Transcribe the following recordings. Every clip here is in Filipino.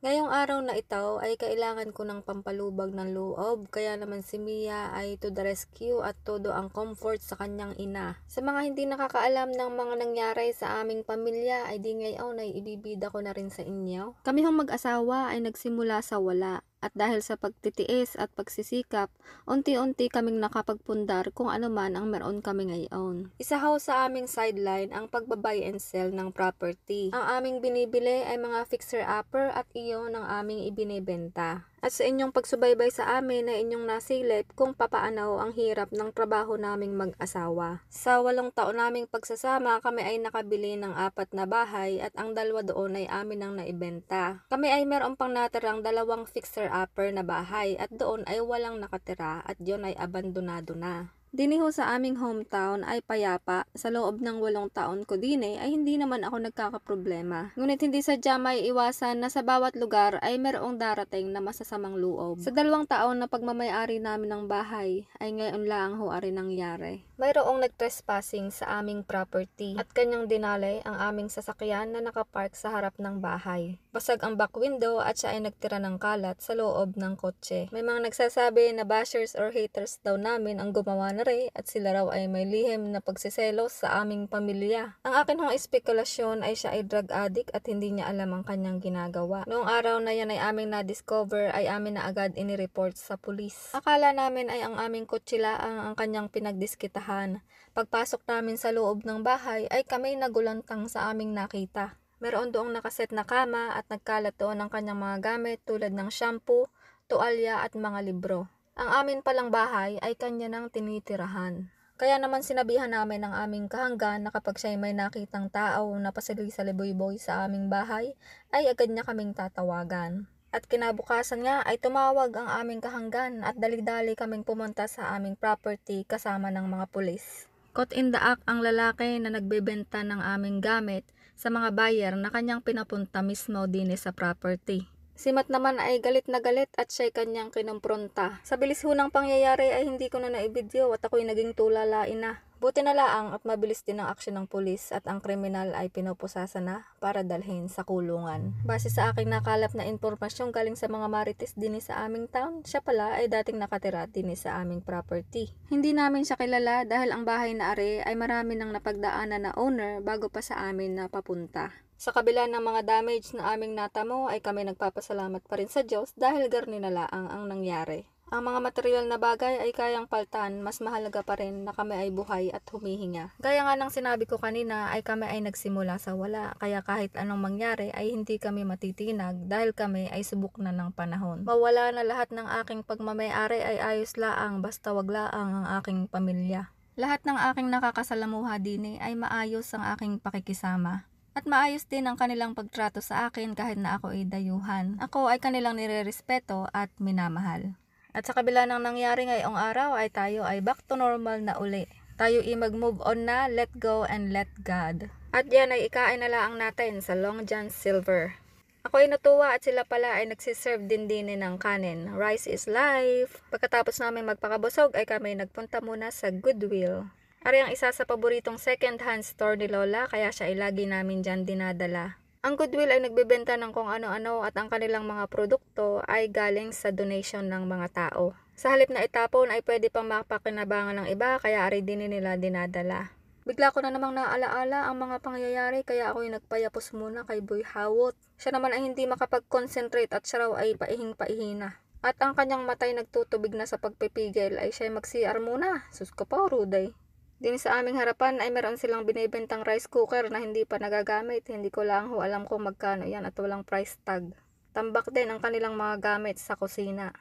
Ngayong araw na ito ay kailangan ko ng pampalubag ng loob kaya naman si Mia ay to the rescue at todo ang comfort sa kanyang ina. Sa mga hindi nakakaalam ng mga nangyari sa aming pamilya ay di ngayon ay ibibida ko na rin sa inyo. Kami hong mag-asawa ay nagsimula sa wala at dahil sa pagtitiis at pagsisikap, unti-unti kaming nakapagpundar kung ano man ang meron kami ngayon. Isa ho sa aming sideline ang pagbabuy and sell ng property. Ang aming binibili ay mga fixer-upper at iyon ang aming ibinibenta at sa inyong pagsubaybay sa amin na inyong nasilip kung papaano ang hirap ng trabaho naming mag-asawa. Sa walong taon naming pagsasama, kami ay nakabili ng apat na bahay at ang dalawa doon ay amin ang naibenta. Kami ay meron pang natirang dalawang fixer-upper na bahay at doon ay walang nakatira at yon ay abandonado na. Diniho sa aming hometown ay payapa. Sa loob ng walong taon ko din eh, ay hindi naman ako nagkakaproblema. Ngunit hindi sadya may iwasan na sa bawat lugar ay merong darating na masasamang loob. Sa dalawang taon na pagmamayari namin ng bahay, ay ngayon lang ho ari nangyari. Mayroong nagtrespassing sa aming property at kanyang dinalay ang aming sasakyan na nakapark sa harap ng bahay. Basag ang back window at siya ay nagtira ng kalat sa loob ng kotse. May mga nagsasabi na bashers or haters daw namin ang gumawa na Ray at sila raw ay may lihim na pagsiselos sa aming pamilya. Ang akin hong espekulasyon ay siya ay drug addict at hindi niya alam ang kanyang ginagawa. Noong araw na yan ay aming na-discover ay amin na agad inireport sa pulis. Akala namin ay ang aming kotse kutsilaan ang kanyang pinagdiskitahan. Pagpasok namin sa loob ng bahay ay kami nagulantang sa aming nakita. Meron doong nakaset na kama at nagkalat doon ng kanyang mga gamit tulad ng shampoo, tuwalya at mga libro. Ang amin palang bahay ay kanya nang tinitirahan. Kaya naman sinabihan namin ang aming kahanggan na kapag siya'y may nakitang tao na sa liboy boy sa aming bahay, ay agad niya kaming tatawagan. At kinabukasan nga ay tumawag ang aming kahanggan at dali-dali kaming pumunta sa aming property kasama ng mga pulis. Caught in the act ang lalaki na nagbebenta ng aming gamit sa mga buyer na kanyang pinapunta mismo din eh sa property. Si Matt naman ay galit na galit at siya'y kanyang kinumpronta. Sa bilis ho ng pangyayari ay hindi ko na naibidyo at ako'y naging tulalain na. Buti na laang at mabilis din ang aksyon ng pulis at ang kriminal ay pinupusasa na para dalhin sa kulungan. Mhm. Base sa aking nakalap na impormasyon galing sa mga marites din sa aming town, siya pala ay dating nakatira din sa aming property. Hindi namin siya kilala dahil ang bahay na are ay marami nang napagdaanan na owner bago pa sa amin na papunta. Sa kabila ng mga damage na aming natamo ay kami nagpapasalamat pa rin sa Diyos dahil garni na laang ang nangyari. Ang mga material na bagay ay kayang paltan, mas mahalaga pa rin na kami ay buhay at humihinga. Gaya nga ng sinabi ko kanina ay kami ay nagsimula sa wala, kaya kahit anong mangyari ay hindi kami matitinag dahil kami ay subok na ng panahon. Mawala na lahat ng aking pagmamayari ay ayos laang basta wag laang ang aking pamilya. Lahat ng aking nakakasalamuha din eh, ay maayos ang aking pakikisama. At maayos din ang kanilang pagtrato sa akin kahit na ako ay dayuhan. Ako ay kanilang nirerespeto at minamahal. At sa kabila ng nangyari ngayong araw ay tayo ay back to normal na uli. Tayo ay mag-move on na, let go and let God. At yan ay ikain na lang natin sa Long John Silver. Ako ay natuwa at sila pala ay nagsiserve din din ng kanin. Rice is life. Pagkatapos namin magpakabusog ay kami nagpunta muna sa Goodwill. Ari ang isa sa paboritong second hand store ni Lola kaya siya ay lagi namin dyan dinadala. Ang Goodwill ay nagbebenta ng kung ano-ano at ang kanilang mga produkto ay galing sa donation ng mga tao. Sa halip na itapon ay pwede pang mapakinabangan ng iba kaya ari din nila dinadala. Bigla ko na namang naalaala ang mga pangyayari kaya ako'y nagpayapos muna kay Boy Hawot. Siya naman ay hindi makapag-concentrate at siya raw ay paihing-paihina. At ang kanyang matay nagtutubig na sa pagpipigil ay siya ay mag-CR muna. Sus ka pa, Ruday. Din sa aming harapan ay meron silang binibentang rice cooker na hindi pa nagagamit. Hindi ko lang ho alam kung magkano yan at walang price tag. Tambak din ang kanilang mga gamit sa kusina.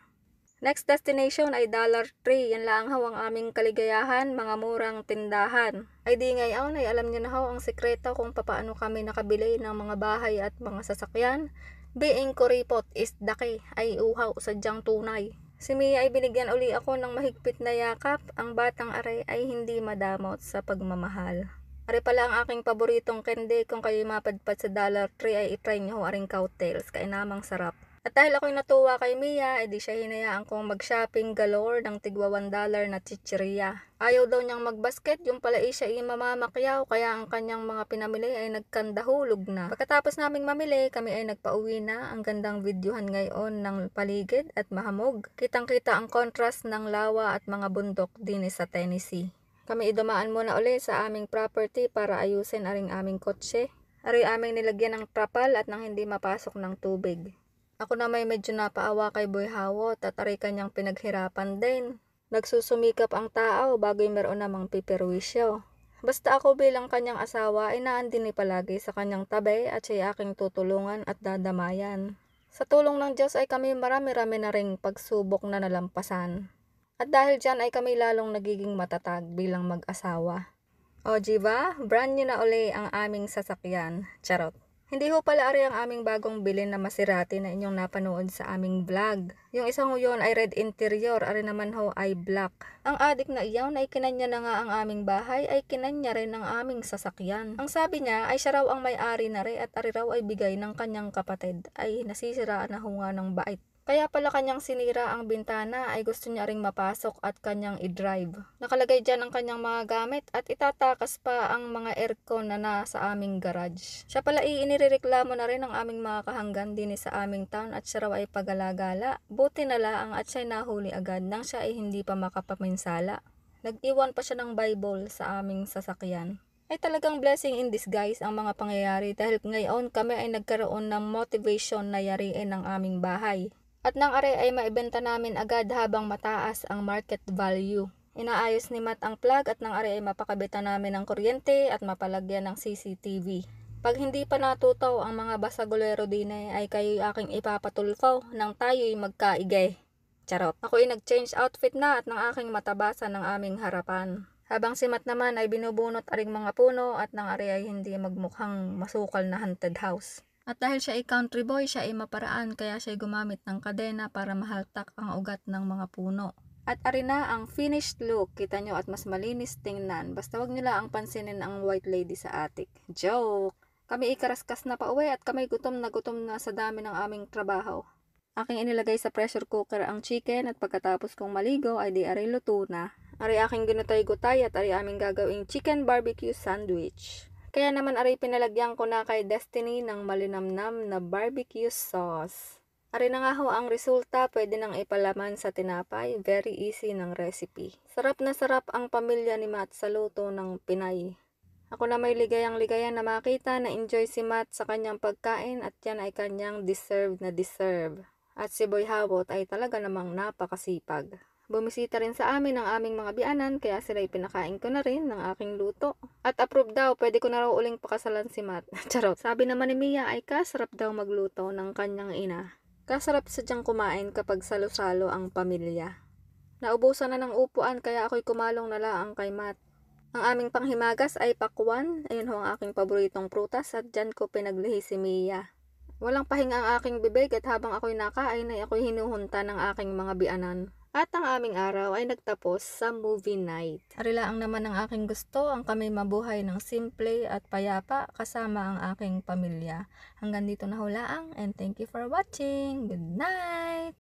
Next destination ay Dollar Tree. Yan lang ho ang aming kaligayahan, mga murang tindahan. Ay di ngayon ay alam niyo na ho ang sekreto kung papaano kami nakabili ng mga bahay at mga sasakyan. Being kuripot is daki ay uhaw sadyang tunay. Si Mia ay binigyan uli ako ng mahigpit na yakap. Ang batang aray ay hindi madamot sa pagmamahal. Ari pala ang aking paboritong kende kung kayo mapadpad sa Dollar Tree ay itry nyo aring cowtails. Kainamang sarap. At dahil ako'y natuwa kay Mia, edi siya hinayaan kong mag-shopping galore ng tigwa dollar na chichiria. Ayaw daw niyang mag-basket, yung pala eh, siya ay mamamakyaw, kaya ang kanyang mga pinamili ay nagkandahulog na. Pagkatapos naming mamili, kami ay nagpauwi na. Ang gandang videohan ngayon ng paligid at mahamog. Kitang-kita ang contrast ng lawa at mga bundok din sa Tennessee. Kami idumaan muna ulit sa aming property para ayusin aring aming kotse. Aray aming nilagyan ng trapal at nang hindi mapasok ng tubig. Ako na may medyo napaawa kay Boy Hawo, tatari kanyang pinaghirapan din. Nagsusumikap ang tao bago meron namang piperwisyo. Basta ako bilang kanyang asawa ay naandin ni palagi sa kanyang tabi at siya aking tutulungan at dadamayan. Sa tulong ng Diyos ay kami marami-rami na ring pagsubok na nalampasan. At dahil dyan ay kami lalong nagiging matatag bilang mag-asawa. O, diba? Brand new na uli ang aming sasakyan. Charot. Hindi ho pala ari ang aming bagong bilin na Maserati na inyong napanood sa aming vlog. Yung isang ho yun ay red interior, ari naman ho ay black. Ang adik na iyaw na ikinanya na nga ang aming bahay ay kinanya rin ang aming sasakyan. Ang sabi niya ay siya raw ang may-ari na re at ari raw ay bigay ng kanyang kapatid ay nasisiraan na ho nga ng bait kaya pala kanyang sinira ang bintana ay gusto niya ring mapasok at kanyang i-drive. Nakalagay dyan ang kanyang mga gamit at itatakas pa ang mga aircon na nasa aming garage. Siya pala iinirereklamo na rin ang aming mga kahanggan din sa aming town at siya raw ay pagalagala. Buti na laang at siya'y nahuli agad nang siya ay hindi pa makapaminsala. Nag-iwan pa siya ng Bible sa aming sasakyan ay talagang blessing in disguise ang mga pangyayari dahil ngayon kami ay nagkaroon ng motivation na yariin ang aming bahay. At nang are ay maibenta namin agad habang mataas ang market value. Inaayos ni Matt ang plug at nang are ay mapakabitan namin ng kuryente at mapalagyan ng CCTV. Pag hindi pa natutaw ang mga basagulero din eh, ay kayo'y aking ipapatulfaw nang tayo'y magkaigay. Charot. Ako'y nag-change outfit na at nang aking matabasa ng aming harapan. Habang si Matt naman ay binubunot aring mga puno at nang are ay hindi magmukhang masukal na haunted house. At dahil siya ay country boy, siya ay maparaan kaya siya ay gumamit ng kadena para mahaltak ang ugat ng mga puno. At ari na ang finished look. Kita nyo at mas malinis tingnan. Basta wag nyo lang ang pansinin ang white lady sa attic. Joke! Kami ikaraskas na pauwi at kami gutom na gutom na sa dami ng aming trabaho. Aking inilagay sa pressure cooker ang chicken at pagkatapos kong maligo ay di ari luto na. Ari aking ginutay-gutay at ari aming gagawing chicken barbecue sandwich. Kaya naman aray pinalagyan ko na kay Destiny ng malinamnam na barbecue sauce. Ari na nga ho ang resulta, pwede nang ipalaman sa tinapay, very easy ng recipe. Sarap na sarap ang pamilya ni Matt sa luto ng Pinay. Ako na may ligayang-ligaya na makita na enjoy si Matt sa kanyang pagkain at yan ay kanyang deserved na deserve. At si Boy Hawot ay talaga namang napakasipag. Bumisita rin sa amin ang aming mga bianan kaya sila pinakain ko na rin ng aking luto. At approve daw, pwede ko na raw uling pakasalan si Matt. Charot. Sabi naman ni Mia ay kasarap daw magluto ng kanyang ina. Kasarap sadyang kumain kapag salo-salo ang pamilya. Naubusan na ng upuan kaya ako'y kumalong na laang kay Matt. Ang aming panghimagas ay pakwan, ayun ho ang aking paboritong prutas at dyan ko pinaglihi si Mia. Walang pahinga ang aking bibig at habang ako'y nakain ay ako'y hinuhunta ng aking mga bianan. At ang aming araw ay nagtapos sa movie night. ang naman ang aking gusto ang kami mabuhay ng simple at payapa kasama ang aking pamilya. Hanggang dito na hulaang and thank you for watching. Good night!